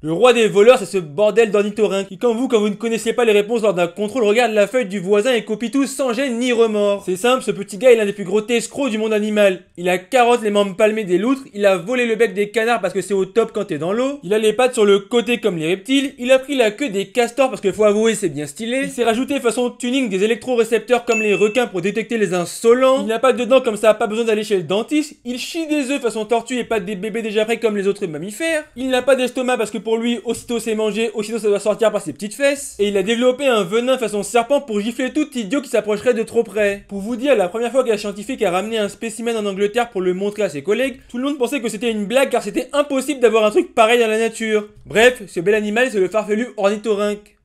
Le roi des voleurs, c'est ce bordel d'ornithorin qui, comme vous, quand vous ne connaissez pas les réponses lors d'un contrôle, regarde la feuille du voisin et copie tout sans gêne ni remords. C'est simple, ce petit gars est l'un des plus gros escrocs du monde animal. Il a carotte les membres palmés des loutres, il a volé le bec des canards parce que c'est au top quand t'es dans l'eau, il a les pattes sur le côté comme les reptiles, il a pris la queue des castors parce qu'il faut avouer c'est bien stylé, il s'est rajouté façon tuning des électro récepteurs comme les requins pour détecter les insolents, il n'a pas de dents comme ça, pas besoin d'aller chez le dentiste, il chie des œufs façon tortue et pas des bébés déjà prêts comme les autres mammifères, il n'a pas d'estomac parce que pour lui, aussitôt c'est mangé, aussitôt ça doit sortir par ses petites fesses. Et il a développé un venin façon serpent pour gifler tout idiot qui s'approcherait de trop près. Pour vous dire, la première fois qu'un scientifique a ramené un spécimen en Angleterre pour le montrer à ses collègues, tout le monde pensait que c'était une blague car c'était impossible d'avoir un truc pareil dans la nature. Bref, ce bel animal c'est le farfelu ornithorynque.